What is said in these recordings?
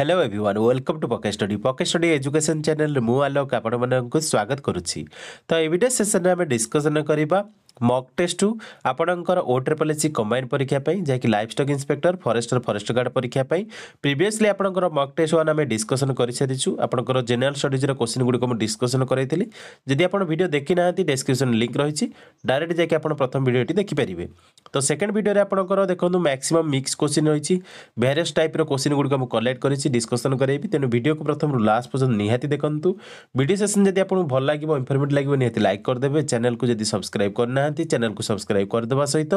Hello everyone welcome to pocket study pocket study education channel মু আলোক আপনার স্বাগত করুছি তো এই ভিডিও সেসনে আমি ডিসকসন করা ମକ୍ ଟେଷ୍ଟ ଟୁ ଆପଣଙ୍କର ଓ ଟ୍ରିପଲ୍ ଏସ୍ସି କମ୍ବାଇନ୍ ପରୀକ୍ଷା ପାଇଁ ଯାହାକି life stock inspector forester forest guard ପରୀକ୍ଷା ପାଇଁ ପ୍ରିଭିୟସଲି ଆପଣଙ୍କର ମକ୍ ଟେଷ୍ଟ ୱାନ୍ ଆମେ ଡିସ୍କସନ୍ କରିସାରିଛୁ ଆପଣଙ୍କର ଜେନେରାଲ୍ ଷ୍ଟଡିଜ୍ର କୋଶ୍ଚିନ୍ ଗୁଡ଼ିକ ମୁଁ ଡିସ୍କସନ୍ କରାଇଥିଲି ଯଦି ଆପଣ ଭିଡ଼ିଓ ଦେଖିନାହାନ୍ତି ଡେସ୍କ୍ରିପସନ୍ ଲିଙ୍କ୍ ରହିଛି ଡାଇରେକ୍ଟ ଯାଇକି ଆପଣ ପ୍ରଥମ ଭିଡ଼ିଓଟି ଦେଖିପାରିବେ ତ ସେକେଣ୍ଡ ଭିଡ଼ିଓରେ ଆପଣଙ୍କର ଦେଖନ୍ତୁ ମ୍ୟାକ୍ସିମମ୍ ମିକ୍ସ କୋଶ୍ଚିନ୍ ରହିଛି ଭେରିୟସ୍ ଟାଇପ୍ର କୋଶ୍ଚିନ୍ ଗୁଡ଼ିକ ମୁଁ କଲେକ୍ଟ କରିଛି ଡିସ୍କସନ୍ କରାଇବି ତେଣୁ ଭିଡ଼ିଓକୁ ପ୍ରଥମରୁ ଲାଷ୍ଟ ପର୍ଯ୍ୟନ୍ତ ନିହାତି ଦେଖନ୍ତୁ ଭିଡ଼ିଓ ସେସନ୍ ଯଦି ଆପଣଙ୍କୁ ଭଲ ଲାଗିବ ଇନଫର୍ମେଟିଭ୍ ଲାଗିବ ନିହାତି ଲାଇକ୍ କରିଦେବେ ଚ୍ୟାନେଲ୍କୁ ଯଦି ସବସ୍କ୍ରାଇବ୍ କରିନାହାନ୍ତି ନାହାନ୍ତି ଚ୍ୟାନେଲକୁ ସବସ୍କ୍ରାଇବ୍ କରିଦେବା ସହିତ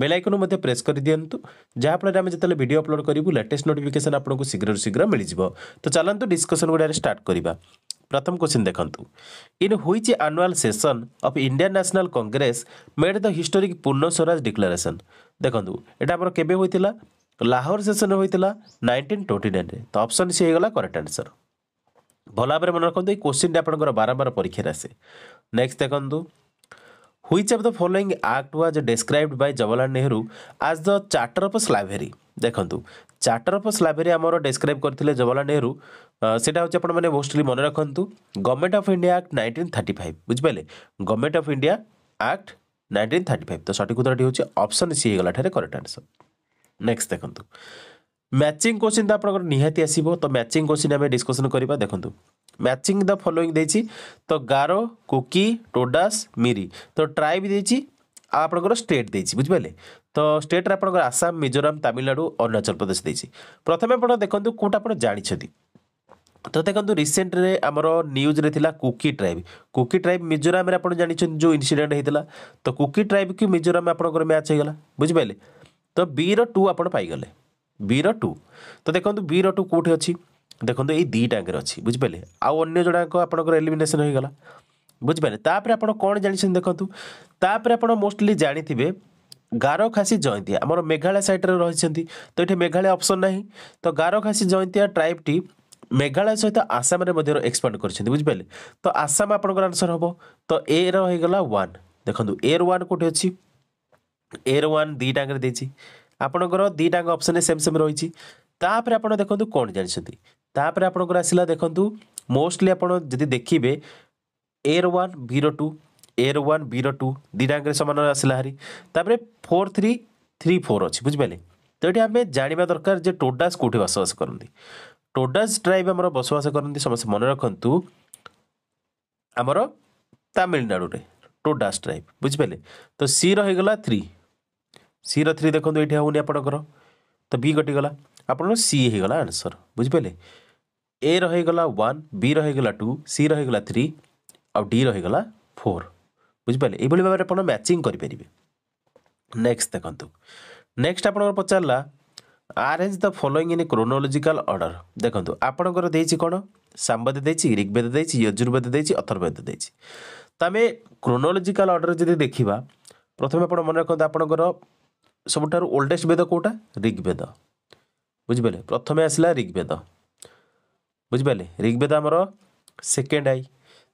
ବେଲାଇକନ୍ ମଧ୍ୟ ପ୍ରେସ୍ କରିଦିଅନ୍ତୁ ଯାହାଫଳରେ ଆମେ ଯେତେବେଳେ ଭିଡ଼ିଓ ଅପଲୋଡ଼ କରିବୁ ଲେଟେଷ୍ଟ ନୋଟିଫିକେସନ୍ ଆପଣଙ୍କୁ ଶୀଘ୍ରରୁ ଶୀଘ୍ର ମିଳିଯିବ ତ ଚାଲନ୍ତୁ ଡିସ୍କସନ୍ ଗୁଡ଼ାରେ ଷ୍ଟାର୍ଟ କରିବା ପ୍ରଥମ କ୍ୱେଶ୍ଚିନ୍ ଦେଖନ୍ତୁ in which annual session of Indian National Congress made the historic Purna Swaraj declaration ଦେଖନ୍ତୁ ଏଇଟା ଆମର କେବେ ହୋଇଥିଲା ଲାହୋର ସେସନ୍ ହୋଇଥିଲା ନାଇନଟିନ୍ ଟ୍ୱେଣ୍ଟି ନାଇନ୍ରେ ତ ଅପସନ୍ ସି ହେଇଗଲା କରେକ୍ଟ ଆନ୍ସର୍ ଭଲ ଭାବରେ ମନେ ରଖନ୍ତୁ ଏଇ କ୍ୱେଶ୍ଚିନ୍ଟା ଆପଣଙ୍କର ବାରମ୍ବାର ପରୀକ୍ଷାରେ ଆସେ ନେକ୍ସଟ୍ ଦେଖନ୍ତୁ Which of the following act was described by Jawaharlal Nehru as the Charter of Slavery? দেখন্তু ଚାର୍ଟର ଅଫ୍ ସ୍ଲାଭେରୀ ଆମର ଡେସ୍କ୍ରାଇବ୍ କରିଥିଲେ ଜବାହରଲାଲ ନେହେରୁ ସେଇଟା ହେଉଛି ଆପଣମାନେ ମୋଷ୍ଟଲି ମନେ ରଖନ୍ତୁ government of India act nineteen thirty five ବୁଝିପାରିଲେ government of India act nineteen thirty five ତ ସଠିକ୍ ଉତ୍ତରଟି ହେଉଛି ଅପସନ୍ ସି ହେଇଗଲା ଏଠାରେ କରେକ୍ଟ ଆନ୍ସର୍ ନେକ୍ସଟ ଦେଖନ୍ତୁ ମ୍ୟାଚିଂ କୋଶ୍ଚିନ୍ ତ ଆପଣଙ୍କର ନିହାତି ଆସିବ ତ ମ୍ୟାଚିଂ କୋଶ୍ଚିନ୍ ଆମେ ଡିସ୍କସନ୍ କରିବା ଦେଖନ୍ତୁ ম্যাচিং ଦ ଫଲୋଇଂ ଦେଇଛି ତ ଗାରୋ କୁକି ଟୋଡାସ୍ ମିରି ତ ଟ୍ରାଇବ୍ ଦେଇଛି ଆଉ ଆପଣଙ୍କର ଷ୍ଟେଟ୍ ଦେଇଛି ବୁଝିପାରିଲେ ତ ଷ୍ଟେଟ୍ରେ ଆପଣଙ୍କର ଆସାମ ମିଜୋରାମ ତାମିଲନାଡ଼ୁ ଅରୁଣାଚଳ ପ୍ରଦେଶ ଦେଇଛି ପ୍ରଥମେ ଆପଣ ଦେଖନ୍ତୁ କେଉଁଟା ଆପଣ ଜାଣିଛନ୍ତି ତ ଦେଖନ୍ତୁ ରିସେଣ୍ଟରେ ଆମର ନ୍ୟୁଜ୍ରେ ଥିଲା କୁକି ଟ୍ରାଇବ୍ କୁକି ଟ୍ରାଇବ୍ ମିଜୋରାମରେ ଆପଣ ଜାଣିଛନ୍ତି ଯେଉଁ ଇନସିଡେଣ୍ଟ ହେଇଥିଲା ତ କୁକି ଟ୍ରାଇବ୍କୁ ମିଜୋରାମ ଆପଣଙ୍କର ମ୍ୟାଚ୍ ହେଇଗଲା ବୁଝିପାରିଲେ ତ ବିର ଟୁ ଆପଣ ପାଇଗଲେ ବିର ଟୁ ତ ଦେଖନ୍ତୁ ବିର ଟୁ କେଉଁଠି ଅଛି ଦେଖନ୍ତୁ ଏଇ ଦୁଇଟା ଦୁଇଟାଙ୍କର ଅଛି ବୁଝିପାରିଲେ ଆଉ ଅନ୍ୟ ଯୋଡ଼ାକ ଆପଣଙ୍କର ଏଲିମିନେସନ୍ ହୋଇଗଲା ବୁଝିପାରିଲେ ତାପରେ ଆପଣ କ'ଣ ଜାଣିଛନ୍ତି ଦେଖନ୍ତୁ ତାପରେ ଆପଣ ମୋଷ୍ଟଲି ଜାଣିଥିବେ ଗାରଖାସି ଖାସି ଜୟନ୍ତିଆ ଆମର ମେଘାଳୟ ସାଇଡ଼୍ରେ ରହିଛନ୍ତି ତ ଏଠି ମେଘାଳୟ ଅପସନ୍ ନାହିଁ ତ ଗାରଖାସି ଖାସି ଜୟନ୍ତିଆ ଟ୍ରାଇବ୍ଟି ମେଘାଳୟ ସହିତ ଆସାମରେ ମଧ୍ୟ ଏକ୍ସପାଣ୍ଡ କରିଛନ୍ତି ବୁଝିପାରିଲେ ତ ଆସାମ ଆପଣଙ୍କର ଆନ୍ସର୍ ହେବ ତ ଏର ହେଇଗଲା ୱାନ୍ ଦେଖନ୍ତୁ ଏର ୱାନ୍ କେଉଁଠି ଅଛି ଏର ୱାନ୍ ଦୁଇଟାଙ୍କରେ ଦେଇଛି ଆପଣଙ୍କର ଦୁଇଟାଙ୍କ ଅପସନ୍ ସେମ୍ ସେମ୍ ରହିଛି ତାପରେ ଆପଣ ଦେଖନ୍ତୁ କ'ଣ ଜାଣିଛନ୍ତି ତାପରେ ଆପଣଙ୍କର ଆସିଲା ଦେଖନ୍ତୁ ମୋଷ୍ଟଲି ଆପଣ ଯଦି ଦେଖିବେ ଏର୍ ୱାନ୍ ବିରୋ ଟୁ ଏର୍ ୱାନ୍ ବିରୋ ଟୁ ଦୁଇଟାଙ୍କରେ ସମାନ ଆସିଲା ହାରି ତାପରେ ଫୋର୍ ଥ୍ରୀ ଥ୍ରୀ ଫୋର୍ ଅଛି ବୁଝିପାରିଲେ ତ ଏଠି ଆମେ ଜାଣିବା ଦରକାର ଯେ ଟୋଡାସ୍ କେଉଁଠି ବସବାସ କରନ୍ତି ଟୋଡାସ୍ ଟ୍ରାଇବ୍ ଆମର ବସବାସ କରନ୍ତି ସମସ୍ତେ ମନେ ରଖନ୍ତୁ ଆମର ତାମିଲନାଡ଼ୁରେ ଟୋଡାସ୍ ଟ୍ରାଇବ୍ ବୁଝିପାରିଲେ ତ ସିର ହେଇଗଲା ଥ୍ରୀ ସିର ଥ୍ରୀ ଦେଖନ୍ତୁ ଏଇଠି ହେଉନି ଆପଣଙ୍କର ତ ବି କଟିଗଲା ଆପଣଙ୍କର ସି ହେଇଗଲା ଆନ୍ସର୍ ବୁଝିପାରିଲେ ଏ ରହିଗଲା ୱାନ୍ ବି ରହିଗଲା ଟୁ ସି ରହିଗଲା ଥ୍ରୀ ଆଉ ଡି ରହିଗଲା ଫୋର୍ ବୁଝିପାରିଲେ ଏଇଭଳି ଭାବରେ ଆପଣ ମ୍ୟାଚିଂ କରିପାରିବେ ନେକ୍ସଟ ଦେଖନ୍ତୁ ନେକ୍ସଟ ଆପଣଙ୍କର ପଚାରିଲା arrange the following in chronological order ଦେଖନ୍ତୁ ଆପଣଙ୍କର ଦେଇଛି କ'ଣ ସାମ୍ବେଦ ଦେଇଛି ଋଗ୍ବେଦ ଦେଇଛି ୟଜୁର୍ବେଦ ଦେଇଛି ଅଥର୍ବେଦ ଦେଇଛି ତ ଆମେ କ୍ରୋନୋଲୋଜିକାଲ ଅର୍ଡ଼ର ଯଦି ଦେଖିବା ପ୍ରଥମେ ଆପଣ ମନେ ରଖନ୍ତୁ ଆପଣଙ୍କର ସବୁଠାରୁ ଓଲ୍ଡେଷ୍ଟ ବେଦ କେଉଁଟା ଋଗ୍ବେଦ ବୁଝିପାରିଲେ ପ୍ରଥମେ ଆସିଲା ଋଗ୍ବେଦ ବୁଝିପାରିଲେ ଋଗ୍ବେଦ ଆମର ସେକେଣ୍ଡ ଆଇ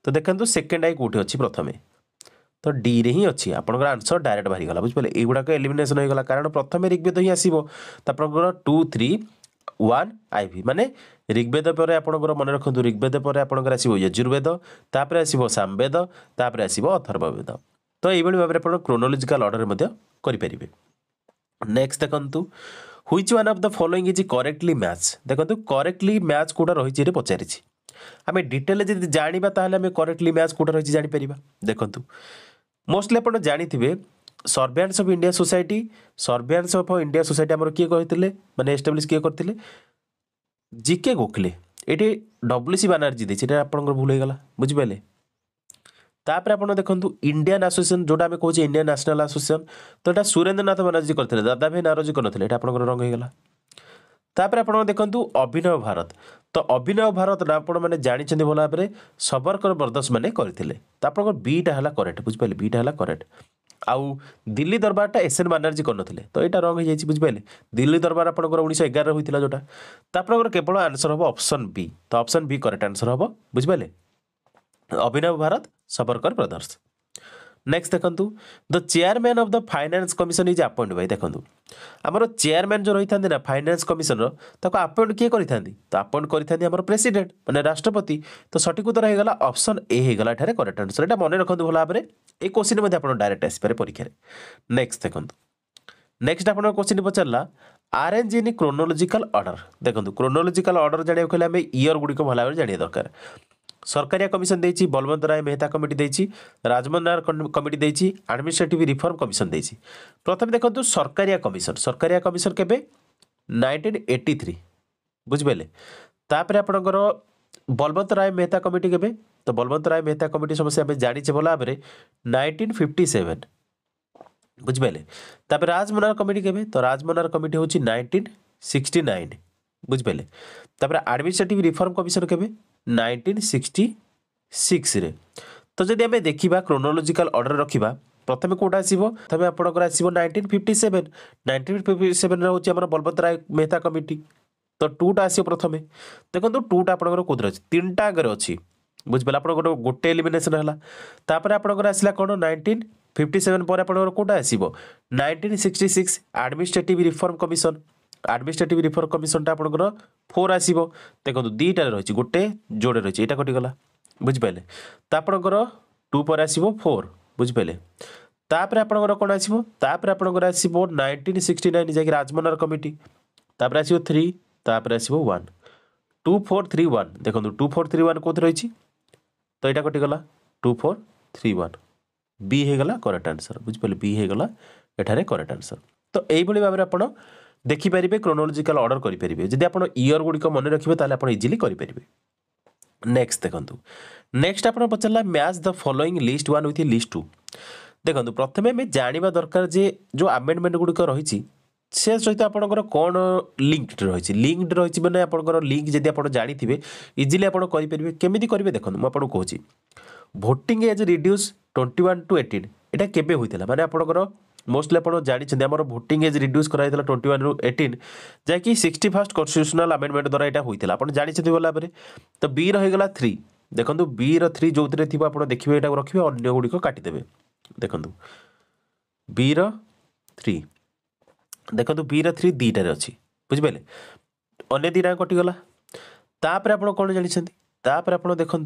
ତ ଦେଖନ୍ତୁ ସେକେଣ୍ଡ ଆଇ କେଉଁଠି ଅଛି ପ୍ରଥମେ ତ ଡିରେ ହିଁ ଅଛି ଆପଣଙ୍କର ଆନ୍ସର ଡାଇରେକ୍ଟ ବାହାରିଗଲା ବୁଝିପାରିଲେ ଏଗୁଡ଼ାକ ଏଲିମିନେସନ୍ ହୋଇଗଲା କାରଣ ପ୍ରଥମେ ଋଗ୍ବେଦ ହିଁ ଆସିବ ତ ଆପଣଙ୍କର ଟୁ ଥ୍ରୀ ୱାନ୍ ଆଇଭି ମାନେ ଋଗ୍ବେଦ ପରେ ଆପଣଙ୍କର ମନେ ରଖନ୍ତୁ ଋଗ୍ବେଦ ପରେ ଆପଣଙ୍କର ଆସିବ ଯଜୁର୍ବେଦ ତାପରେ ଆସିବ ସାମବେଦ ତାପରେ ଆସିବ ଅଥର୍ବ ବେଦ ତ ଏଇଭଳି ଭାବରେ ଆପଣ କ୍ରୋନୋଲୋଜିକାଲ ଅର୍ଡ଼ର ମଧ୍ୟ କରିପାରିବେ ନେକ୍ସଟ ଦେଖନ୍ତୁ which one of the following is correctly match ଦେଖନ୍ତୁ କରେକ୍ଟଲି ମ୍ୟାଚ୍ କେଉଁଟା ରହିଛି ଏଠି ପଚାରିଛି ଆମେ ଡିଟେଲରେ ଯଦି ଜାଣିବା ତାହେଲେ ଆମେ କରେକ୍ଟଲି ମ୍ୟାଚ୍ କେଉଁଟା ରହିଛି ଜାଣିପାରିବା ଦେଖନ୍ତୁ ମୋଷ୍ଟଲି ଆପଣ ଜାଣିଥିବେ servants of India society servants of India society ଆମର କିଏ କହିଥିଲେ ମାନେ ଏଷ୍ଟାବ୍ଲିଶ୍ କିଏ କରିଥିଲେ ଜି କେ ଗୋଖଲେ ଏଠି ଡବ୍ଲ୍ୟୁ ସି ବାନାର୍ଜୀ ଦେଇଛି ଏଇଟା ଆପଣଙ୍କର ଭୁଲ ହେଇଗଲା ବୁଝିପାରିଲେ ତାପରେ ଆପଣ ଦେଖନ୍ତୁ ଇଣ୍ଡିଆନ୍ ଆସୋସିଏସନ୍ ଯେଉଁଟା ଆମେ କହୁଛେ ଇଣ୍ଡିଆନ୍ ନ୍ୟାସନାଲ୍ ଆସୋସିଏସନ୍ ତ ଏଇଟା ସୁରେନ୍ଦ୍ରନାଥ ବାନାର୍ଜୀ କରିଥିଲେ ଦାଦା ଦାଦାଭାଇ ନାରାଜୀ କରିନଥିଲେ ଏଇଟା ଆପଣଙ୍କର ରଙ୍ଗ ହେଇଗଲା ତାପରେ ଆପଣ ଦେଖନ୍ତୁ ଅଭିନବ ଭାରତ ତ ଅଭିନବ ଭାରତଟା ଆପଣମାନେ ଜାଣିଛନ୍ତି ଭଲ ଭାବରେ ସବରକର ବରଦସ ମାନେ କରିଥିଲେ ତ ଆପଣଙ୍କର ବିଟା ହେଲା କରେକ୍ଟ ବୁଝିପାରିଲେ ବିଟା ହେଲା କରେକ୍ଟ ଆଉ ଦିଲ୍ଲୀ ଦରବାରଟା ଏସ୍ ଏନ୍ ବାନାର୍ଜୀ କରିନଥିଲେ ତ ଏଇଟା ରଙ୍ଗ ହେଇଯାଇଛି ବୁଝିପାରିଲେ ଦିଲ୍ଲୀ ଦରବାର ଆପଣଙ୍କର ଉଣେଇଶହ ଏଗାରରେ ହୋଇଥିଲା ଯେଉଁଟା ତ ଆପଣଙ୍କର କେବଳ ଆନ୍ସର୍ ହେବ ଅପସନ୍ ବି ତ ଅପସନ୍ ବି କରେକ୍ଟ ଆନ୍ସର୍ ହେବ ବୁଝିପାରିଲେ ଅଭିନବ ଭାରତ ସବରକର ବ୍ରଦର୍ସ ନେକ୍ସଟ ଦେଖନ୍ତୁ the chairman of the finance commission is appoint by ଦେଖନ୍ତୁ ଆମର ଚେୟାରମ୍ୟାନ୍ ଯେଉଁ ରହିଥାନ୍ତି ନା ଫାଇନାନ୍ସ କମିଶନର ତାକୁ ଆପଏଣ୍ଟ କିଏ କରିଥାନ୍ତି ତ ଆପଏଣ୍ଟ କରିଥାନ୍ତି ଆମର ପ୍ରେସିଡେଣ୍ଟ ମାନେ ରାଷ୍ଟ୍ରପତି ତ ସଠିକ ଉତ୍ତର ହେଇଗଲା ଅପସନ୍ ଏ ହେଇଗଲା ଏଠାରେ କରେକ୍ଟ ଆନ୍ସର ଏଇଟା ମନେ ରଖନ୍ତୁ ଭଲ ଭାବରେ ଏଇ କୋଶ୍ଚିନ୍ ମଧ୍ୟ ଆପଣ ଡାଇରେକ୍ଟ ଆସିପାରେ ପରୀକ୍ଷାରେ ନେକ୍ସଟ ଦେଖନ୍ତୁ ନେକ୍ସଟ ଆପଣଙ୍କ କୋଶ୍ଚିନ୍ ପଚାରିଲା ଆର୍ ଆରେଞ୍ଜ ଇନ୍ କ୍ରୋନୋଲୋଜିକାଲ ଅର୍ଡ଼ର ଦେଖନ୍ତୁ କ୍ରୋନୋଲୋଜିକାଲ ଅର୍ଡ଼ର ଜାଣିବାକୁ ହେଲେ ଆମେ ଇୟର ଗୁଡ଼ିକ ଭଲ ଭାବରେ ଜାଣିବା ଦରକାର সরকারিয়া কমিশন দিয়েছি বলবন্ত রায় মেহতা কমিটি দিয়েছি রাজমোহন রায় কমিটি দিয়েছি আডমিনিস্ট্রেটিভ রিফর্ম কমিশন দিয়েছি প্রথমে দেখুন সরকারিয়া কমিশন সরকারিয়া কমিশন কেবে নাইনটিন এইটি থ্রি বুঝিপারে তাপরে আপনার বলবন্ত রায় মেহতা কমিটি কেবে তো বলবন্ত রায় মেহতা কমিটি সমস্যা আমি জানিছে ভালো ভাবে নাইনটিন ফিফটি সেভেন বুঝিপারে তাপরে রাজমোহন রায় কমিটি কেবে তো রাজমোহন রায় কমিটি হচ্ছে নাইনটিন সিক্সটি নাইন বুঝিপারে তাপরে আডমিনিষ্ট্রেটিভ রিফর্ম কমিশন কেবে নাইনটিন সিক্সটি সিক্সরে তো যদি আমি দেখিবা ক্রোনোলোজিকাল অর্ডর রাখবা প্রথমে কোটা আসব প্রথমে আপনার আসব nineteen fifty seven nineteen fifty seven হচ্ছে আমার বলবন্ত রায় মেহতা কমিটি তো টুটা আসব প্রথমে দেখুন টুটা আপনার কোথায় অছে তিনটা আগে অছি বুঝিপারে আপনার গোটে গোটে এলিমিনেসন হল তাপরে আপনার আসলা কোণ নাইনটিন ফিফটি সেভেন পরে আপনার কোটা আসব nineteen sixty six administrative reform commission administrative reform କମିଶନଟା ଆପଣଙ୍କର ଫୋର୍ ଆସିବ ଦେଖନ୍ତୁ ଦୁଇଟାରେ ରହିଛି ଗୋଟେ ଯୋଡ଼େ ରହିଛି ଏଇଟା କଟିଗଲା ବୁଝିପାରିଲେ ତ ଆପଣଙ୍କର ଟୁ ପରେ ଆସିବ ଫୋର୍ ବୁଝିପାରିଲେ ତାପରେ ଆପଣଙ୍କର କ'ଣ ଆସିବ ତାପରେ ଆପଣଙ୍କର ଆସିବ ନାଇନଟିନ୍ ସିକ୍ସଟି ନାଇନ୍ ଯାଇକି ରାଜମନାର କମିଟି ତାପରେ ଆସିବ ଥ୍ରୀ ତାପରେ ଆସିବ one two four three one ଦେଖନ୍ତୁ ଟୁ ଫୋର୍ ଥ୍ରୀ ୱାନ୍ କେଉଁଠି ରହିଛି ତ ଏଇଟା କଟିଗଲା two four three one B ହେଇଗଲା କରେକ୍ଟ ଆନ୍ସର୍ ବୁଝିପାରିଲେ ବି ହେଇଗଲା ଏଠାରେ କରେକ୍ଟ ଆନ୍ସର୍ ତ ଏଇଭଳି ଭାବରେ ଆପଣ ଦେଖିପାରିବେ କ୍ରୋନୋଲୋଜିକାଲ ଅର୍ଡ଼ର କରିପାରିବେ ଯଦି ଆପଣ ଇୟର୍ ଗୁଡ଼ିକ ମନେ ରଖିବେ ତାହେଲେ ଆପଣ ଇଜିଲି କରିପାରିବେ ନେକ୍ସଟ ଦେଖନ୍ତୁ ନେକ୍ସଟ ଆପଣ ପଚାରିଲା match the following list one with list two ଦେଖନ୍ତୁ ପ୍ରଥମେ ଆମେ ଜାଣିବା ଦରକାର ଯେ ଯେଉଁ ଆମେଣ୍ଡମେଣ୍ଟ ଗୁଡ଼ିକ ରହିଛି ସେ ସହିତ ଆପଣଙ୍କର କ'ଣ ଲିଙ୍କଡ଼ ରହିଛି ଲିଙ୍କଡ଼ ରହିଛି ମାନେ ଆପଣଙ୍କର ଲିଙ୍କ ଯଦି ଆପଣ ଜାଣିଥିବେ ଇଜିଲି ଆପଣ କରିପାରିବେ କେମିତି କରିବେ ଦେଖନ୍ତୁ ମୁଁ ଆପଣଙ୍କୁ କହୁଛି voting age reduce twenty one to eighteen এটা কেবে হয়েছিল মানে আপনার মোস্টলি আপনার জাঁচান আমার ভোটিং এজ রিড্যুস করা হয়েছিল টোয়েন্টি ওয়ান রু এটিন যা কি সিক্সটি ফার্স্ট কনস্টিট্যুশনাল আমেন্ডমেন্ট দ্বারা এটা হয়েছিল আপনার জাঁচান ভাবে তো বি রহিগলা থ্রি দেখুন বি র থ্রি যে থাকবে আপনার দেখবে এটা রাখবে অন্য গুড়ি কাটিদেবে দেখুন বি র থ্রি দেখুন বি র থ্রি দুইটার অছি বুঝিপারে অন্য দুইটা কটিগলা তাপরে আপনার কোণ জাঁচান তাপরে আপনার দেখুন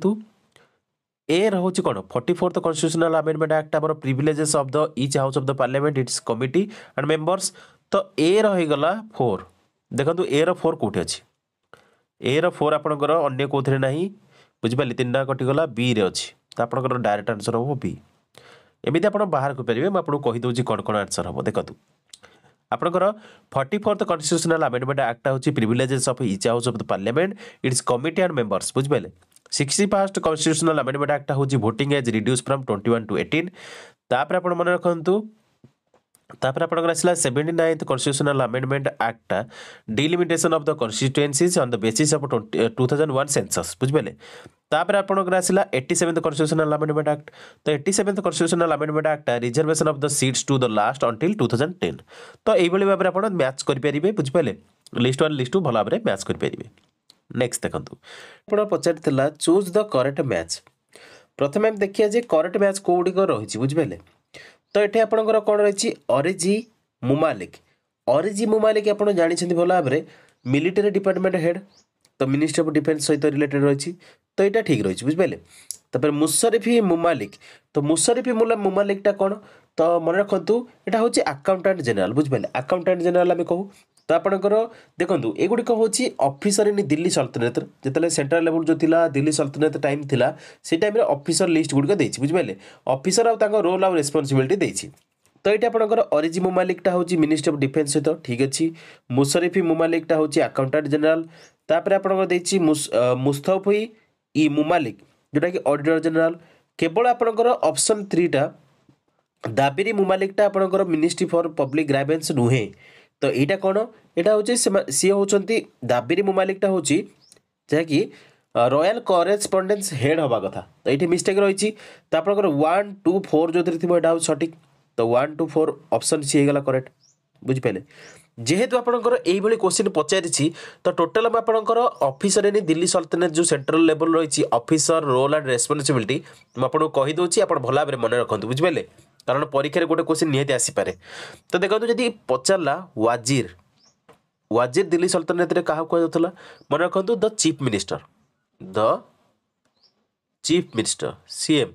এর হচ্ছে কোণ forty fourth constitutional amendment act আমার privileges of the each house of the parliament its committee and members তো এ রহিগলা ফোর দেখুন এ র ফোর কোটি অছি এ র ফোর আপনার অন্য কোথায় না বুঝিপারে তিনটা কটিগলা বি রে অছি তো আপনার ডাইরেক্ট আনসর হব বি এমিতি আপনার বাহার করে মু আপনার কহিদেছি কোণ কোণ আনসর হব দেখুন আপনার ফর্টি ফোর্থ কনস্টিট্যুশনাল আমেন্ডমেন্ট আক্টটা হচ্ছে privileges of each house of the parliament its committee and members বুঝিপারে ସିକ୍ସଟି ଫାର୍ଷ୍ଟ କନଷ୍ଟିଟ୍ୟୁସନାଲ ଆମେଣ୍ଡମେଣ୍ଟ ଆକ୍ଟଟା ହେଉଛି voting age reduce from twenty one to eighteen ତାପରେ ଆପଣ ମନେ ରଖନ୍ତୁ ତାପରେ ଆପଣଙ୍କର ଆସିଲା ସେଭେଣ୍ଟି ନାଇନ୍ଥ କନଷ୍ଟିଟ୍ୟୁସନାଲ ଆମେଣ୍ଡମେଣ୍ଟ ଆକ୍ଟଟା delimitation of the constituencies on the basis of two thousand one census ବୁଝିପାରିଲେ ତାପରେ ଆପଣଙ୍କର ଆସିଲା eighty seventh constitutional amendment act ତ ଏଟି ସେଭେନ୍ଥ କନଷ୍ଟିଟ୍ୟୁସନାଲ ଆମେଣ୍ଡମେଣ୍ଟ ଆକ୍ଟଟା reservation of the seats to the last until two thousand ten ତ ଏଇଭଳି ଭାବରେ ଆପଣ ମ୍ୟାଚ୍ କରିପାରିବେ ବୁଝିପାରିଲେ লিস্ট ওয়ান লিস্ট টু ভালো ভাবে ম্যাচ করে পারিবে নেক্সট দেখন্তু ଆପଣ ପଚାରିଥିଲା ଚୁଜ୍ ଦ କରେକ୍ଟ ମ୍ୟାଚ୍ ପ୍ରଥମେ ଆମେ ଦେଖିବା ଯେ କରେକ୍ଟ ମ୍ୟାଚ୍ କେଉଁଗୁଡ଼ିକ ରହିଛି ବୁଝିପାରିଲେ ତ ଏଠି ଆପଣଙ୍କର କ'ଣ ରହିଛି ଅରିଜି ମୁମାଲିକ ଅରିଜି ମୁମାଲିକ ଆପଣ ଜାଣିଛନ୍ତି ଭଲ ଭାବରେ ମିଲିଟାରୀ ଡିପାର୍ଟମେଣ୍ଟ ହେଡ୍ ତ ମିନିଷ୍ଟ୍ରି ଅଫ୍ ଡିଫେନ୍ସ ସହିତ ରିଲେଟେଡ୍ ରହିଛି ତ ଏଇଟା ଠିକ୍ ରହିଛି ବୁଝିପାରିଲେ ତାପରେ ମୁସରିଫି ମୁମାଲିକ ତ ମୁସରିଫି ମୁମାଲିକଟା କ'ଣ ତ ମନେ ରଖନ୍ତୁ ଏଇଟା ହେଉଛି ଆକାଉଣ୍ଟାଣ୍ଟ ଜେନେରାଲ ବୁଝିପାରିଲେ ଆକାଉଣ୍ଟାଣ୍ଟ ଜେନେରାଲ ଆମେ କହୁ ତ ଆପଣଙ୍କର ଦେଖନ୍ତୁ ଏଗୁଡ଼ିକ ହେଉଛି ଅଫିସର ଇନ୍ ଦିଲ୍ଲୀ ସଲତନତ ଯେତେବେଳେ ସେଣ୍ଟ୍ରାଲ ଲେଭଲ୍ ଯେଉଁ ଥିଲା ଦିଲ୍ଲୀ ସଲତନତ ଟାଇମ୍ ଥିଲା ସେଇ ଟାଇମ୍ରେ ଅଫିସର ଲିଷ୍ଟ ଗୁଡ଼ିକ ଦେଇଛି ବୁଝିପାରିଲେ ଅଫିସର ଆଉ ତାଙ୍କ ରୋଲ୍ ଆଉ ରେସ୍ପନ୍ସିବିଲିଟି ଦେଇଛି ତ ଏଇଟା ଆପଣଙ୍କର ଅରିଜି ମୁମାଲିକଟା ହେଉଛି ମିନିଷ୍ଟ୍ରି ଅଫ୍ ଡିଫେନ୍ସ ସହିତ ଠିକ୍ ଅଛି ମୁସରିଫି ମୁମାଲିକଟା ହେଉଛି ଆକାଉଣ୍ଟାଣ୍ଟ ଜେନେରାଲ୍ ତାପରେ ଆପଣଙ୍କର ଦେଇଛି ମୁସ୍ତଫି ଇ ମୁମାଲିକ ଯେଉଁଟାକି ଅଡ଼ିଟର ଜେନେରାଲ୍ କେବଳ ଆପଣଙ୍କର ଅପସନ୍ ଥ୍ରୀଟା ଦାବିରି ମୁମାଲିକଟା ଆପଣଙ୍କର ମିନିଷ୍ଟ୍ରି ଫର୍ ପବ୍ଲିକ୍ ଗ୍ରାଭେନ୍ସ ନୁହେଁ তো ଏଇଟା କ'ଣ ଏଇଟା ହେଉଛି ସିଏ ହେଉଛନ୍ତି ଦାବିରି ମୁମାଲିକଟା ହେଉଛି ଯାହାକି ରୟାଲ କରେସ୍ପଣ୍ଡେନ୍ସ ହେଡ୍ ହେବା କଥା ତ ଏଇଠି ମିଷ୍ଟେକ୍ ରହିଛି ତ ଆପଣଙ୍କର ୱାନ୍ ଟୁ ଫୋର୍ ଯେଉଁଥିରେ ଥିବ ଏଇଟା ହେଉଛି ସଠିକ୍ ତ one two four option C ହେଇଗଲା କରେକ୍ଟ ବୁଝିପାରିଲେ ଯେହେତୁ ଆପଣଙ୍କର ଏଇଭଳି କୋଶ୍ଚିନ୍ ପଚାରିଛି ତ ଟୋଟାଲ୍ ଆମେ ଆପଣଙ୍କର ଅଫିସର ଏନି ଦିଲ୍ଲୀ ସଲତନେତ ଯେଉଁ ସେଣ୍ଟ୍ରାଲ୍ ଲେବଲ୍ ରହିଛି ଅଫିସର ରୋଲ୍ ଆଣ୍ଡ ରେସ୍ପନ୍ସିବିଲିଟି ମୁଁ ଆପଣଙ୍କୁ କହିଦେଉଛି ଆପଣ ଭଲ ଭାବରେ ମନେ ରଖନ୍ତୁ ବୁଝିପାରିଲେ কারণ পরীক্ষার গোটে কোশ্চিন নিহতি আসিপারে তো দেখুন যদি পচারা ওয়াজির ওয়াজির দিল্লী সলতনতরে কাহা কুয়া মনে রাখতু the chief minister the chief minister CM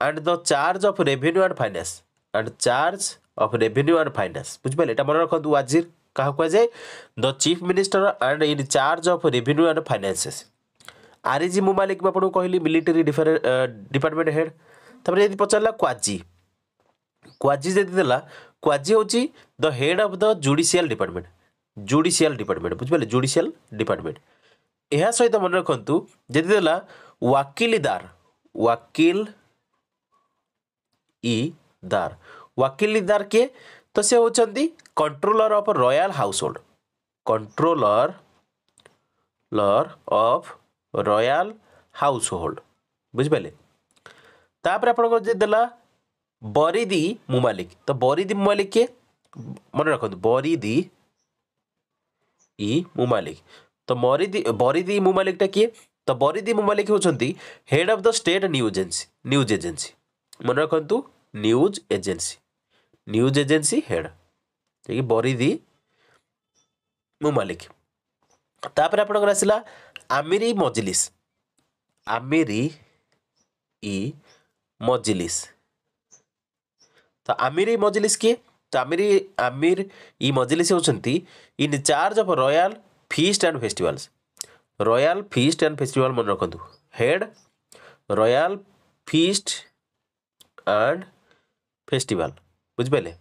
and the charge of revenue and finance and charge of revenue and finance বুঝিপারে এটা মনে রাখতু ওয়াজির কাহা কুয়া the chief minister and in charge of revenue and finances আরএজি মুমালিক ମୁଁ ଆପଣଙ୍କୁ କହିଲି ମିଲିଟାରୀ ଡିପାର୍ଟମେଣ୍ଟ ହେଡ୍ ତାପରେ ଯଦି ପଚାରିଲା କ୍ୱାଜି କ୍ୱାଜି ଯଦି ଦେଲା କ୍ୱାଜି ହେଉଛି the head of the judicial department judicial department ବୁଝିପାରିଲେ ଜୁଡ଼ିସିଆଲ ଡିପାର୍ଟମେଣ୍ଟ ଏହା ସହିତ ମନେ ରଖନ୍ତୁ ଯଦି ଦେଲା ୱାକିଲିଦାର ୱାକିଲ ଇ ଦାର ୱାକିଲିଦାର କିଏ ତ ସେ ହେଉଛନ୍ତି controller of royal household controller ଲର୍ ଅଫ୍ ରୟାଲ ହାଉସ୍ ହୋଲ୍ଡ ବୁଝିପାରିଲେ ତାପରେ ଆପଣଙ୍କର ଯଦି ଦେଲା বরিদি মুমালিক তো বরিদি মুমালিক কে মনে রাখুন বরিদি ই মুমালিক তো মরিদি বরিদি মুমালিকটা কিଏ ତ ବରିଦି ମୁମାଲିକ ହେଉଛନ୍ତି head of the state news agency news agency ମନେ ରଖନ୍ତୁ news agency news agency head ଯାଇକି ବରିଦି ମୁମାଲିକ ତାପରେ ଆପଣଙ୍କର ଆସିଲା ଆମିରି ମଜଲିସ୍ ଆମିରି ଇ ମଜଲିସ୍ ତ ଆମିର ଏଇ ମଜଲିସ୍ କିଏ ତ ଆମିର ଆମିର ଇ ମଜଲିସ୍ ହେଉଛନ୍ତି in charge of royal feast and festivals royal feast and festival ମନେ ରଖନ୍ତୁ head royal feast and festival ବୁଝିପାରିଲେ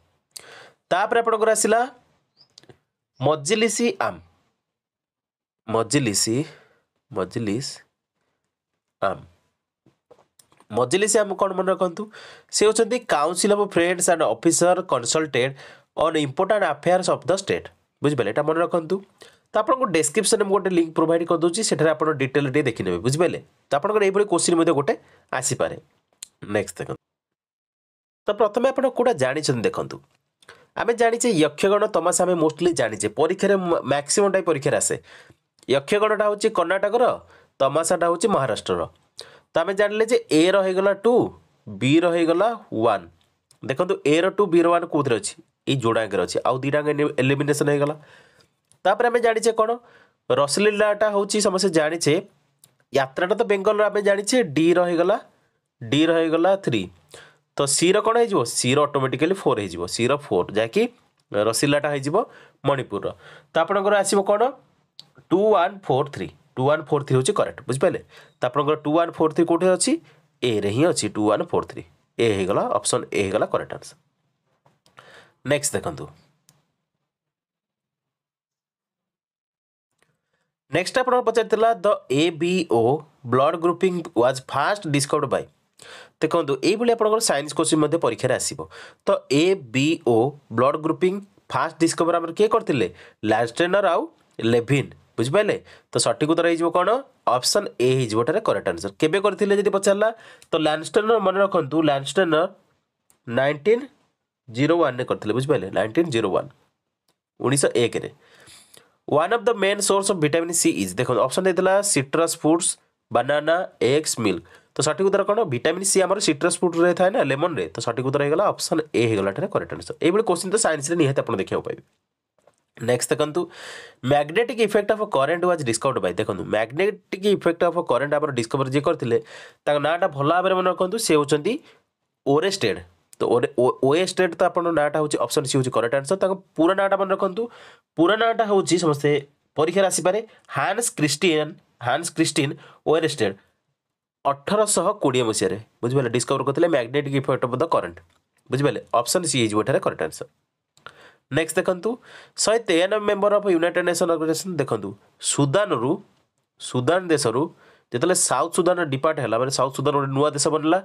ତାପରେ ଆପଣଙ୍କର ଆସିଲା ମଜଲିସି ଆମ୍ ମଜଲିସି ମଜଲିସ୍ ଆମ୍ ମଜଲିସ୍ ଆମକୁ କ'ଣ ମନେ ରଖନ୍ତୁ ସେ ହେଉଛନ୍ତି council of friends and officer consultant on important affairs of the state ବୁଝିପାରିଲେ ଏଇଟା ମନେ ରଖନ୍ତୁ ତ ଆପଣଙ୍କୁ ଡେସ୍କ୍ରିପ୍ସନ୍ରେ ମୁଁ ଗୋଟେ ଲିଙ୍କ୍ ପ୍ରୋଭାଇଡ଼ କରିଦେଉଛି ସେଠାରେ ଆପଣ ଡିଟେଲ୍ ଟିକେ ଦେଖିନେବେ ବୁଝିପାରିଲେ ତ ଆପଣଙ୍କର ଏଇଭଳି କୋଶ୍ଚିନ୍ ମଧ୍ୟ ଗୋଟେ ଆସିପାରେ ନେକ୍ସଟ ଦେଖନ୍ତୁ ତ ପ୍ରଥମେ ଆପଣ କେଉଁଟା ଜାଣିଛନ୍ତି ଦେଖନ୍ତୁ ଆମେ ଜାଣିଛେ ଯକ୍ଷଗଣ ତମାସା ଆମେ ମୋଷ୍ଟଲି ଜାଣିଛେ ପରୀକ୍ଷାରେ ମ୍ୟାକ୍ସିମମ୍ ଟାଇମ୍ ପରୀକ୍ଷାରେ ଆସେ ଯକ୍ଷଗଣଟା ହେଉଛି କର୍ଣ୍ଣାଟକର ତମାସାଟା ହେଉଛି ମହାରାଷ୍ଟ୍ରର ଆମେ ଜାଣିଲେ ଯେ ଏ ରହିଗଲା ଟୁ ବି ରହିଗଲା ୱାନ୍ ଦେଖନ୍ତୁ ଏର ଟୁ ବିର ୱାନ୍ କେଉଁଥିରେ ଅଛି ଏଇ ଯୋଡ଼ାଙ୍କରେ ଅଛି ଆଉ ଦୁଇଟାଙ୍କ ଏଲିମିନେସନ୍ ହେଇଗଲା ତାପରେ ଆମେ ଜାଣିଛେ କ'ଣ ରସଲୀଲାଟା ହେଉଛି ସମସ୍ତେ ଜାଣିଛେ ଯାତ୍ରାଟା ତ ବେଙ୍ଗଲର ଆମେ ଜାଣିଛେ ଡି ରହିଗଲା ଡି ରହିଗଲା ଥ୍ରୀ ତ ସିର କ'ଣ ହେଇଯିବ ସିର ଅଟୋମେଟିକାଲି ଫୋର୍ ହେଇଯିବ ସିର ଫୋର୍ ଯାହାକି ରସିଲାଟା ହେଇଯିବ ମଣିପୁରର ତ ଆପଣଙ୍କର ଆସିବ କ'ଣ two one four three two one four three ହେଉଛି କରେକ୍ଟ ବୁଝିପାରିଲେ ତ ଆପଣଙ୍କର ଟୁ ୱାନ୍ ଫୋର୍ ଥ୍ରୀ କେଉଁଠି ଅଛି ଏରେ ହିଁ ଅଛି two one four three A ହେଇଗଲା ଅପସନ୍ ଏ ହେଇଗଲା କରେକ୍ଟ ଆନ୍ସର୍ ନେକ୍ସଟ୍ ଦେଖନ୍ତୁ ନେକ୍ସଟ ଆପଣଙ୍କର ପଚାରିଥିଲା the A B O blood grouping was first discovered by ଦେଖନ୍ତୁ ଏଇଭଳି ଆପଣଙ୍କର ସାଇନ୍ସ କୋଶ୍ଚିନ୍ ମଧ୍ୟ ପରୀକ୍ଷାରେ ଆସିବ ତ A B O blood grouping first discover ଆମର କିଏ କରିଥିଲେ ଲାଷ୍ଟେନର ଆଉ ଲେଭିନ୍ बुझिपारे तो सठिक उत्तर हो कौन अप्सन ए हीजार करेक्ट आंसर के लिए जी पचारा तो लैंडस्टेन मन रखुद लैंडस्टेन नाइंटीन जीरो वन करते बुझिपारे नाइंटीन जीरो वन उन्नीस एक one of the main source of vitamin C is देख अपसन देता citrus fruits banana eggs milk तो सठिक उत्तर कौन भिटामिन सी आम सीट्रस फ्रुट रही था लेमन रे तो सठिक उत्तर होगा अप्सन ए होगा करेक्ट आंसर ये क्वेश्चन तो सैन्स निहत देखा पाइबे নেক্সট দেখুন magnetic effect of current was discovered by দেখুন ম্যাগনেটিক ইফেক্ট অফ করেন্ট আমার ডিসকভর যে করলে তাঁর নাঁটা ভাল ভাবে মনে রাখুন সে হচ্ছেন ওরেস্টেড তো ওয়েস্টেড তো আপনার নাঁটা হচ্ছে অপশন সি হচ্ছে করেক্ট আনসর তাঁর পুরা নাঁটা মনে রাখুন পুরা নাঁটা হচ্ছে সমস্তে পরীক্ষার আসিপারে Hans Christian Hans Christian Oersted ଅଠରଶହ କୋଡ଼ିଏ ମସିହାରେ ବୁଝିପାରିଲେ ଡିସ୍କଭର କରିଥିଲେ magnetic effect of the current ବୁଝିପାରିଲେ ଅପସନ୍ ସି ହେଇଯିବ ଏଠାରେ କରେକ୍ଟ ଆନ୍ସର୍ ନେକ୍ସଟ ଦେଖନ୍ତୁ ଶହେ ତେୟାନବେ member of United Nation Organisation ଦେଖନ୍ତୁ ସୁଦାନରୁ ସୁଦାନ ଦେଶରୁ ଯେତେବେଳେ ସାଉଥ୍ ସୁଦାନ ଡିପାର୍ଟ ହେଲା ମାନେ ସାଉଥ୍ ସୁଦାନ ଗୋଟେ ନୂଆ ଦେଶ ବନିଲା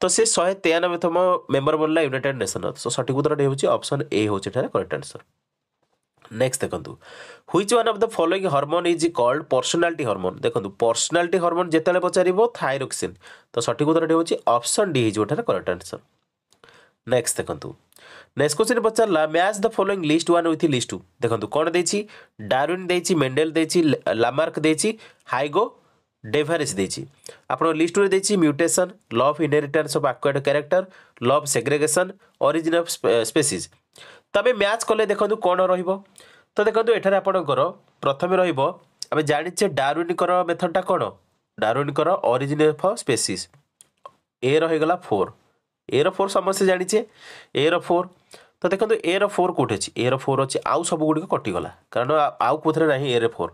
ତ ସେ ଶହେ ତେୟାନବେତମ ମେମ୍ବର ବନିଲା ୟୁନାଇଟେଡ୍ ନେସନ୍ ତ ସଠିକ୍ ଉତ୍ତରଟି ହେଉଛି ଅପସନ୍ ଏ ହେଉଛି ଏଠାରେ କରେକ୍ଟ ଆନ୍ସର୍ ନେକ୍ସଟ ଦେଖନ୍ତୁ which one of the following hormone is called personality hormone ଦେଖନ୍ତୁ ପର୍ସନାଲିଟି ହର୍ମୋନ୍ ଯେତେବେଳେ ପଚାରିବ ଥାଇରୋକ୍ସିନ୍ ତ ସଠିକ୍ ଉତ୍ତରଟି ହେଉଛି ଅପସନ୍ ଡି ହେଇଯିବ ଏଠାରେ କରେକ୍ଟ ଆନ୍ସର୍ ନେକ୍ସଟ ଦେଖନ୍ତୁ নেক্সট কোশ্চিন পচারা match the following list one with list two ଦେଖନ୍ତୁ କ'ଣ ଦେଇଛି ଡାରୱିନ୍ ଦେଇଛି ମେଣ୍ଡେଲ ଦେଇଛି ଲାମାର୍କ ଦେଇଛି ହାଇଗୋ ଡେଭାରିସ୍ ଦେଇଛି ଆପଣଙ୍କ ଲିଷ୍ଟ ଟୁରେ ଦେଇଛି mutation law inheritance of acquired character law segregation origin of species তবে ম্যাচ কলে দেখুন কোণ রহব তো দেখুন এখানে আপনার প্রথমে রহব আমি জাঁচে ডারুইনকর মেথডটা কোণ ডারুইনকর অরিজিন অফ স্পেসিস এ রহগলা ফোর এর ফোর সমস্তে জাঁচে এর ফোর তো দেখুন এর ফোর কোটি অছি এর ফোর অছি আউ সবুগুড়ি কটিগলা কারণ আউ কোথায় না এর ফোর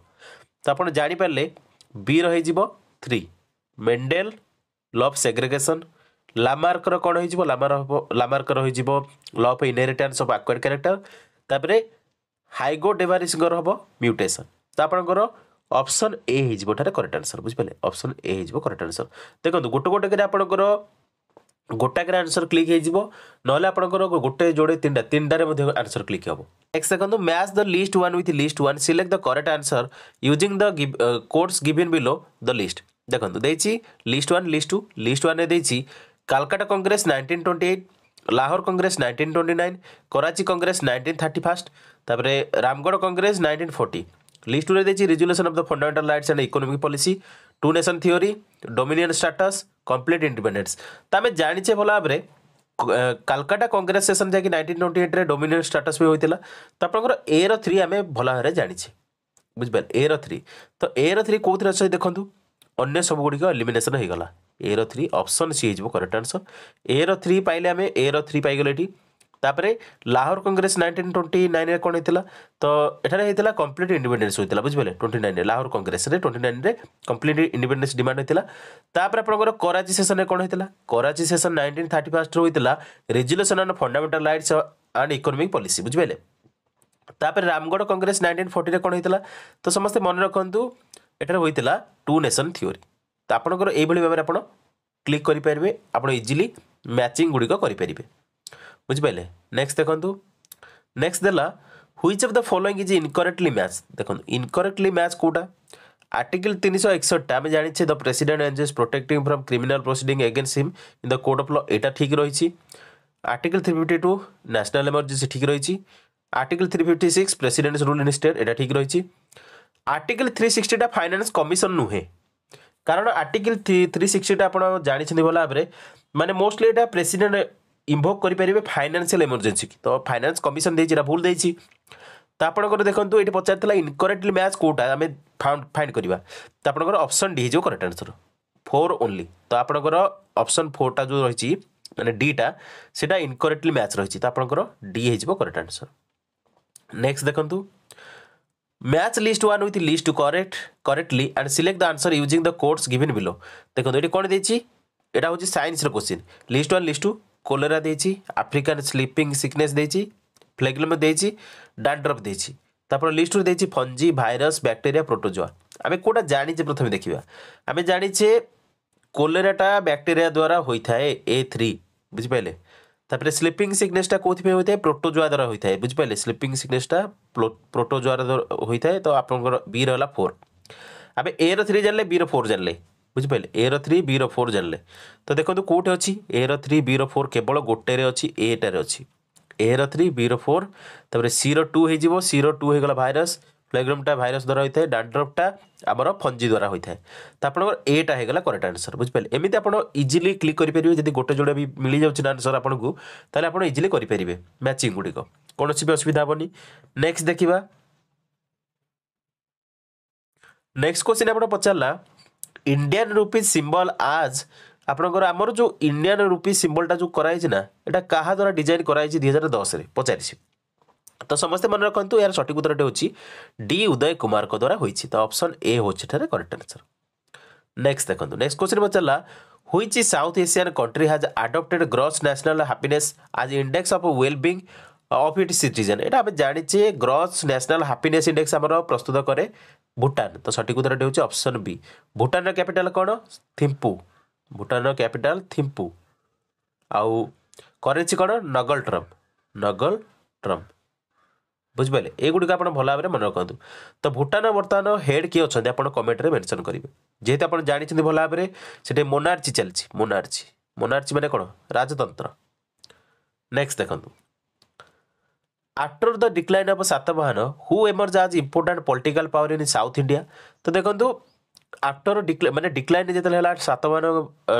তো আপনার জাঁপারে বি রহিযোগ থ্রি মেন্ডেল লভ সেগ্রেগেসন ଲାମାର୍କର କ'ଣ ହେଇଯିବ ଲାମାର ଲାମାର୍କର ହେଇଯିବ law of inheritance of acquired character ତାପରେ ହାଇଗୋ ଡେଭାରିସଙ୍କର ହେବ ମ୍ୟୁଟେସନ୍ ତ ଆପଣଙ୍କର ଅପସନ୍ ଏ ହେଇଯିବ ଏଠାରେ କରେକ୍ଟ ଆନ୍ସର୍ ବୁଝିପାରିଲେ ଅପସନ୍ ଏ ହେଇଯିବ କରେକ୍ଟ ଆନ୍ସର୍ ଦେଖନ୍ତୁ ଗୋଟେ ଗୋଟେ କରି ଆପଣଙ୍କର ଗୋଟାକରେ ଆନ୍ସର୍ କ୍ଲିକ୍ ହେଇଯିବ ନହେଲେ ଆପଣଙ୍କର ଗୋଟେ ଯୋଡ଼େ ତିନିଟା ତିନିଟାରେ ମଧ୍ୟ ଆନ୍ସର୍ କ୍ଲିକ୍ ହେବ ନେକ୍ସଟ ଦେଖନ୍ତୁ match the list one with list one select the correct answer using the course given below the list ଦେଖନ୍ତୁ ଦେଇଛି list one list two list ୱାନ୍ରେ ଦେଇଛି Calcutta Congress nineteen twenty eight Lahore Congress nineteen twenty nine Karachi Congress nineteen thirty first ତାପରେ Ramgarh Congress nineteen forty list টুরে দিয়েছি resolution of the fundamental rights and economic policy two nation theory dominion status complete independence ତ ଆମେ ଜାଣିଛେ ଭଲ ଭାବରେ କାଲକାଟା କଂଗ୍ରେସ ସେସନ୍ ଯାଇକି ନାଇଣ୍ଟିନ୍ ଟ୍ୱେଣ୍ଟି ଏଇଟ୍ରେ ଡୋମିନିଅନ୍ ଷ୍ଟାଟସ୍ ବି ହୋଇଥିଲା ତ ଆପଣଙ୍କର ଏର ଥ୍ରୀ ଆମେ ଭଲ ଭାବରେ ଜାଣିଛେ ବୁଝିପାରିଲେ ଏର ଥ୍ରୀ ତ ଏର ଥ୍ରୀ କେଉଁଥିରେ ଅଛି ଦେଖନ୍ତୁ ଅନ୍ୟ ସବୁଗୁଡ଼ିକ ଏଲିମିନେସନ୍ ହୋଇଗଲା ଏର ଥ୍ରୀ ଅପସନ୍ ସି ହେଇଯିବ କରେକ୍ଟ ଆନ୍ସର୍ ଏର ଥ୍ରୀ ପାଇଲେ ଆମେ ଏର ଥ୍ରୀ ପାଇଗଲେ ଏଠି ତାପରେ ଲାହୋର କଂଗ୍ରେସ ନାଇଣ୍ଟିନ୍ ଟ୍ୱେଣ୍ଟି ନାଇନ୍ରେ କ'ଣ ହେଇଥିଲା ତ ଏଠାରେ ହେଇଥିଲା କମ୍ପ୍ଲିଟ୍ ଇଣ୍ଡିପେଣ୍ଡେନ୍ସ ହୋଇଥିଲା ବୁଝିପାରିଲେ ଟ୍ୱେଣ୍ଟି ନାଇନ୍ରେ ଲାହୋର କଂଗ୍ରେସରେ ଟ୍ୱେଣ୍ଟି ନାଇନ୍ରେ କମ୍ପ୍ଲିଟ୍ ଇଣ୍ଡିପେଣ୍ଡେନ୍ସ ଡିମାଣ୍ଡ ହୋଇଥିଲା ତାପରେ ଆପଣଙ୍କର କରାଚି ସେସନ୍ରେ କ'ଣ ହେଇଥିଲା କରାଚି ସେସନ୍ ନାଇଣ୍ଟିନ୍ ଥାର୍ଟି ଫାଷ୍ଟରେ ହୋଇଥିଲା resolution on fundamental rights and economic policy ବୁଝିପାରିଲେ ତାପରେ ରାମଗଡ଼ କଂଗ୍ରେସ ନାଇଣ୍ଟିନ୍ ଫୋର୍ଟିରେ କ'ଣ ହେଇଥିଲା ତ ସମସ୍ତେ ମନେ ରଖନ୍ତୁ ଏଠାରେ ହୋଇଥିଲା ଟୁ ନେସନ୍ ଥିଓରି ତ ଆପଣଙ୍କର ଏଇଭଳି ଭାବରେ ଆପଣ କ୍ଲିକ୍ କରିପାରିବେ ଆପଣ ଇଜିଲି ମ୍ୟାଚିଂ ଗୁଡ଼ିକ କରିପାରିବେ বুঝিপারে নেক্সট দেখন্তু নেক্সট দেলা which of the following is incorrectly match দেখুন ইনকরেক্টলি ম্যাচ কোটা আর্টিকল তিনশো একষট্টি আমি জানিছি the president and is protecting from criminal proceeding against him in the court of law এটা ঠিক রয়েছে article three fifty two national emergency ঠিক রয়েছে article three fifty six president's rule in state এটা ঠিক রয়েছে আর্টিকল থ্রি সিক্সটিটা finance commission নুহে কারণ আর্টিকল থ্রি সিক্সটিটা আপনার জাঁচান ভাল ভাবে মানে মোস্টলি এটা প্রেসিডেন্ট ইনভোক করিপারে ফাইনান্সিয়াল এমর্জেন্সি তো ফাইনান্স কমিশন দিয়েছি এটা ভুল দিয়েছি তো আপনার দেখুন এটি পচারিলা ইনকরেক্টলি ম্যাচ কোটা আমি ফাইন্ড করা তো আপনার অপশন ডি হয়ে করেক্ট আনসর ফোর ওনলি তো আপনার অপশন ফোরটা যে রয়েছে মানে ডিটা সেটা ইনকরেক্টলি ম্যাচ রয়েছে তো আপনার ডি হয়ে যাব করেক্ট আনসর নেক্সট দেখুন match list one with list two correct correctly and select the answer using the course given below দেখুন এটি কোণ দিয়েছি এটা হচ্ছে সাইন্সর question list one list two cholera ଦେଇଛି ଆଫ୍ରିକାନ୍ ସ୍ଲିପିଂ ସିକନେସ୍ ଦେଇଛି ଫ୍ଲେଗ୍ଲୋମ ଦେଇଛି ଡାଣ୍ଡ୍ରଫ୍ ଦେଇଛି তারপরে লিস্টরে দিয়েছি ফঞ্জি ভাইরস ব্যাকটেরিয়া প্রোটোজোয়া আমি কোটা জানিছে প্রথমে দেখিবা আমি জানিছে কোলেরাটা ব্যাকটেরিয়া দ্বারা হয়ে এ থ্রি বুঝিপারে তাপরে স্লিপিং সিকনেসটা কোথায় হয়ে থাকে প্রোটোজোয়া দ্বারা হয়ে থাকে বুঝিপারে স্লিপিং সিকনেসটা প্রোটোজোয়া দ্বারা হয়ে থাকে তো আপনার বি রহলা ফোর আমি এ র থ্রি জানলে বি র ফোর জানলে ବୁଝିପାରିଲେ ଏର ଥ୍ରୀ ବିର ଫୋର୍ ଜାଣିଲେ ତ ଦେଖନ୍ତୁ କେଉଁଠି ଅଛି ଏର ଥ୍ରୀ ବିର ଫୋର୍ କେବଳ ଗୋଟେରେ ଅଛି ଏଟାରେ ଅଛି ଏର ଥ୍ରୀ ବିର ଫୋର୍ ତାପରେ ସିର ଟୁ ହେଇଯିବ ସିର ଟୁ ହେଇଗଲା ଭାଇରସ୍ ପ୍ଲେଗ୍ରମଟା ଭାଇରସ୍ ଦ୍ୱାରା ହୋଇଥାଏ ଡାଣ୍ଡ୍ରଫ୍ଟା ଆମର ଫଞ୍ଜି ଦ୍ୱାରା ହୋଇଥାଏ ତ ଆପଣଙ୍କର ଏଟା ହେଇଗଲା କରେକ୍ଟ ଆନ୍ସର୍ ବୁଝିପାରିଲେ ଏମିତି ଆପଣ ଇଜିଲି କ୍ଲିକ୍ କରିପାରିବେ ଯଦି ଗୋଟେ ଯୋଡ଼େ ବି ମିଳିଯାଉଛି ନା ଆନ୍ସର୍ ଆପଣଙ୍କୁ ତାହେଲେ ଆପଣ ଇଜିଲି କରିପାରିବେ ମ୍ୟାଚିଂ ଗୁଡ଼ିକ କୌଣସି ବି ଅସୁବିଧା ହେବନି ନେକ୍ସଟ ଦେଖିବା ନେକ୍ସଟ କ୍ୱେଶ୍ଚିନ୍ ଆପଣ ପଚାରିଲା ইন্ডিয়ান রুপি সিম্বল আজ আপনার আমার যে ইন্ডিয়ান রুপি সিম্বলটা যে করা হয়েছে না এটা কাহা দ্বারা ডিজাইন করা হয়েছে দুই হাজার দশে পচারিছি তো সমস্তে মনে রাখতু এর সঠিক উত্তরটি হচ্ছে ডি উদয় কুমার দ্বারা হয়েছে তো অপশন এ হচ্ছে এটার করেক্ট আনসর নেক্সট দেখুন নেক্সট কোশ্চিন পচারা which South Asian country has adopted gross national happiness as index of wellbeing of it citizen ଏଇଟା ଆମେ ଜାଣିଛେ ଗ୍ରସ୍ ନ୍ୟାସନାଲ୍ ହାପିନେସ୍ ଇଣ୍ଡେକ୍ସ ଆମର ପ୍ରସ୍ତୁତ କରେ ଭୁଟାନ ତ ସଠିକ୍ ଉତ୍ତରଟି ହେଉଛି ଅପସନ୍ ବି ଭୁଟାନର କ୍ୟାପିଟାଲ୍ କ'ଣ ଥିମ୍ପୁ ଭୁଟାନର କ୍ୟାପିଟାଲ୍ ଥିମ୍ପୁ ଆଉ କରେନ୍ସି କ'ଣ ନଗଲ ଟ୍ରମ୍ପ ନଗଲ ଟ୍ରମ୍ପ ବୁଝିପାରିଲେ ଏଗୁଡ଼ିକ ଆପଣ ଭଲ ଭାବରେ ମନେ ରଖନ୍ତୁ ତ ଭୁଟାନର ବର୍ତ୍ତମାନ ହେଡ୍ କିଏ ଅଛନ୍ତି ଆପଣ କମେଣ୍ଟରେ ମେନସନ୍ କରିବେ ଯେହେତୁ ଆପଣ ଜାଣିଛନ୍ତି ଭଲ ଭାବରେ ସେଠି ମୋନାର୍ଚି ଚାଲିଛି ମୋନାର୍ଚି ମୋନାର୍ଚି ମାନେ କ'ଣ ରାଜତନ୍ତ୍ର ନେକ୍ସଟ ଦେଖନ୍ତୁ After the decline of Satavahana, who emerged as important political power in South India? তো দেখন্তু আফটর মানে ডিক্লাইন যেতে হল সাতবাহন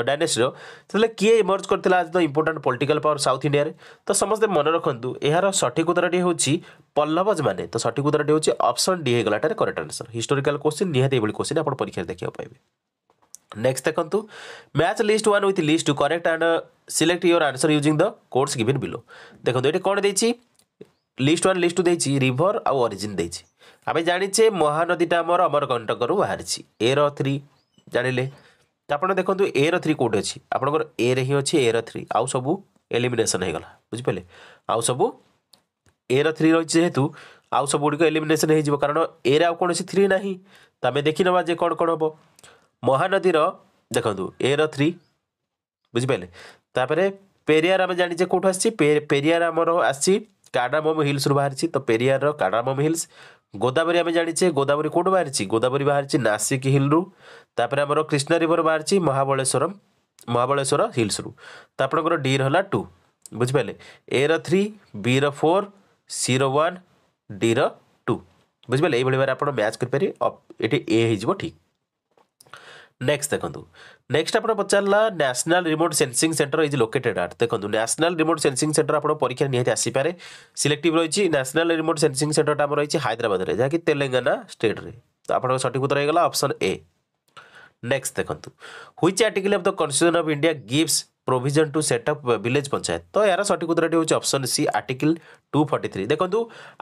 ডাইনেসির সেতলে কিয়ে ইমর্জ করে as the important political power South ইন্ডিয়ার তো সমস্তে মনে রাখতু এর সঠিক উত্তরটি হচ্ছে পল্লবজ মানে তো সঠিক উত্তরটি হচ্ছে অপশন ডি হয়ে গলাটার করেক্ট আনসর হিস্টোরিকাল কোশ্চিন নিহতি এইভাবে কোশ্চিন আপনার পরীক্ষায় দেখা পাইবে নেক্সট দেখুন match list one with list two correct and select your answer using the course given below দেখুন এটি কোণ দিয়েছি লিষ্ট ওয়ান লিষ্ট টু দিয়েছি রিভর আউ অরিজিন দিয়েছি আমি জানিছে মহানদীটা আমার অমরকণ্টকরু বাহারিছি এর থ্রি জাঁলে আপনার দেখুন এর থ্রি কোটি অছি আপনার এর হি অছি এর থ্রি আউ সবু এলিমিনেসন হয়ে গলা বুঝিপারে আউ সবু এর থ্রি রয়েছে যেহেতু আউ সব গুড়ি এলিমিনেসন হয়ে যাব কারণ এর আউ কোণী থ্রি না তো আমি দেখি নেওয়া যে কোণ কোণ হব মহানদীর দেখুন এর থ্রি বুঝিপারে তাপরে পেরিয়ার আমি জানিছে কোটু আসছি পেরিয়ার আমার আসছি କାର୍ଡ଼ାମମ୍ ହିଲ୍ସରୁ ବାହାରିଛି ତ ପେରିଆର କାର୍ଡ଼ାମମ୍ ହିଲ୍ସ ଗୋଦାବରୀ ଆମେ ଜାଣିଛେ ଗୋଦାବରୀ କେଉଁଠୁ ବାହାରିଛି ଗୋଦାବରୀ ବାହାରିଛି ନାସିକ ହିଲ୍ରୁ ତାପରେ ଆମର କ୍ରିଷ୍ଣା ରିଭର ବାହାରିଛି ମହାବଳେଶ୍ୱରମ୍ ମହାବଳେଶ୍ୱର ହିଲ୍ସରୁ ତ ଆପଣଙ୍କର ଡିର ହେଲା ଟୁ ବୁଝିପାରିଲେ ଏର ଥ୍ରୀ ବିର ଫୋର୍ ସିର ୱାନ୍ ଡିର ଟୁ ବୁଝିପାରିଲେ ଏଇଭଳି ଭାବରେ ଆପଣ ମ୍ୟାଚ୍ କରିପାରିବେ ଏଠି ଏ ହେଇଯିବ ଠିକ୍ ନେକ୍ସଟ ଦେଖନ୍ତୁ ନେକ୍ସଟ ଆପଣ ପଚାରିଲା national remote sensing centre is located at ଦେଖନ୍ତୁ ନ୍ୟାସନାଲ ରିମୋଟ୍ ସେନ୍ସିଂ ସେଣ୍ଟର ଆପଣ ପରୀକ୍ଷା ନିହାତି ଆସିପାରେ ସିଲେକ୍ଟିଭ୍ ରହିଛି ନ୍ୟାସନାଲ ରିମୋଟ୍ ସେନ୍ସିଂ ସେଣ୍ଟରଟା ଆମର ରହିଛି ହାଇଦ୍ରାବାଦରେ ଯାହାକି ତେଲେଙ୍ଗାନା ଷ୍ଟେଟ୍ରେ ତ ଆପଣଙ୍କ ସଠିକ୍ ଉତ୍ତର ହେଇଗଲା ଅପସନ୍ ଏ ନେକ୍ସଟ ଦେଖନ୍ତୁ which article of the constitution of India gives provision to set up village panchayat তো এর সঠিক উত্তরটি হচ্ছে option C article two forty three দেখুন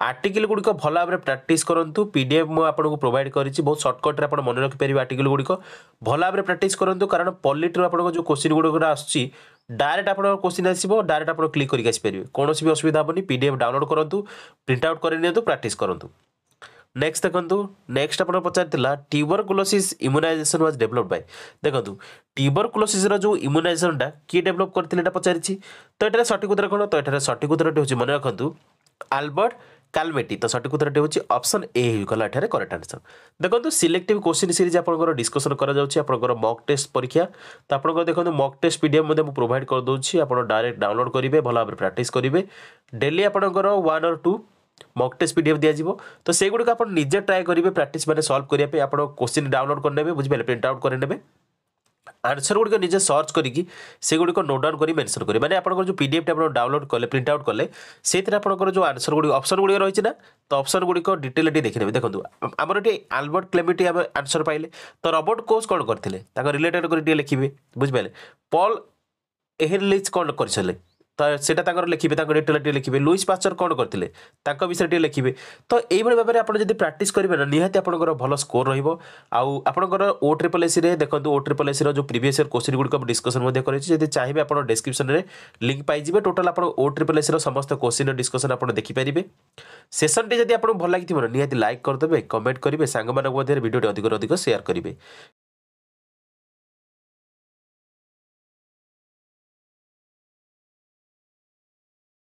আর্টিকল গুড়িক ভাল ভাবে প্র্যাকটিস করতু পিডিএফ মু আপনার প্রোভাইড করেছি বহু সর্টকট্রে আপনার মনে রাখিপারে আর্টিকল গুড়িক ভাল ভাবে প্র্যাকটিস করতু কারণ পলিট্রু আপনার যে কোশ্চিন গুড়িক আসছে ডাইরেক্ট আপনার কোশ্চিন আসব ডাইরেক্ট আপনার ক্লিক করি আসিপারে কোণী বি অসুবিধা হবনি পিডিএফ ডাউনলোড করতু প্রিন্ট আউট করে নিতু প্র্যাকটিস করতু নেক্সট দেখুন নেক্সট আপনার পচারিলা টিউবরকুলোসিস ইমুনাইজেসন ওয়াজ ডেভেলপ বাই দেখুন টিউবরকুলোসিসর যে ইমুনাইজেসনটা কি ডেভেলপ করে এটা পচারিছি তো এটার সঠিক উত্তর কোণ তো এটার সঠিক উত্তরটি হচ্ছে মনে রাখতু আলবর্ট কালমেটি তো সঠিক উত্তরটি হচ্ছে অপশন এ হয়েগলা এটার করেক্ট আনসর দেখুন সিলেক্টিভ কোশ্চিন সিরিজ আপনার ডিসকসন করা যাচ্ছে আপনার মক টেস্ট পরীক্ষা তো আপনার দেখুন মক টেস্ট পিডিএফ মু প্রোভাইড করে দেছি আপনার ডাইরেক্ট ডাউনলোড করবে ভালো ভাবে প্র্যাকটিস করবে ডেলি আপনার one or two mock test PDF দিয়াଯିব তো সেগুড়িক আপনার নিজে ট্রাই করবে প্রাকটিস মানে সলভ করা আপনার কোশ্চিন ডাউনলোড করে নেবে বুঝিপারে প্রিন্ট আউট করে নেবে আনসর গুড়িক নিজে সর্চ করি সেগুড়ি নোট ডাউন করে মেনশন করি মানে আপনার যে পিডিএফটা আপনার ডাউনলোড কলে প্রিন্ট আউট কলে সেইতে আপনার যে আনসর গুড়ি অপশন গুড়ি রয়েছে না তো অপশন গুড়ি ডিটেল এটি দেখে নেবে দেখুন আমার এটি আলবর্ট ক্লেমিটি আমি আনসর পাইলে তো রবর্ট কোচ কোণ করলে তাকে রিলেটেড করে টিকিয়ে লিখবে বুঝিপারে পল এহেরলিজ কোণ করে সেটা তাঁর লিখবে তাঁর ডিটেলটি লিখবে লুইস পাଶ୍ଚର କ'ଣ କରିଥିଲେ ତାଙ୍କ ବିଷୟରେ ଟିକେ ଲେଖିବେ ତ ଏଇଭଳି ଭାବରେ ଆପଣ ଯଦି ପ୍ରାକ୍ଟିସ୍ କରିବେ ନା ନିହାତି ଆପଣଙ୍କର ଭଲ ସ୍କୋର୍ ରହିବ ଆଉ ଆପଣଙ୍କର ଓ ଟ୍ରିପଲ୍ ଏସିରେ ଦେଖନ୍ତୁ ଓ ଟ୍ରିପଲ୍ ଏସିର ଯେଉଁ ପ୍ରିଭିୟସ୍ ଇୟର୍ କୋଶ୍ଚିନ୍ ଗୁଡ଼ିକ ଡିସ୍କସନ୍ ମଧ୍ୟ କରିଛି ଯଦି ଚାହିଁବେ ଆପଣ ଡିସ୍କ୍ରିପ୍ସନ୍ରେ ଲିଙ୍କ୍ ପାଇଯିବେ ଟୋଟାଲ୍ ଆପଣ ଓ ଟ୍ରିପଲ୍ ଏସିର ସମସ୍ତ କୋଶ୍ଚିନ୍ର ଡିସ୍କସନ୍ ଆପଣ ଦେଖିପାରିବେ ସେସନ୍ଟି ଯଦି ଆପଣଙ୍କୁ ଭଲ ଲାଗିଥିବ ନା ନିହାତି ଲାଇକ୍ କରିଦେବେ କମେଣ୍ଟ କରିବେ ସାଙ୍ଗମାନଙ୍କ ମଧ୍ୟରେ ଭିଡ଼ିଓଟି ଅଧିକରୁ ଅଧିକ ସେୟାର କରିବେ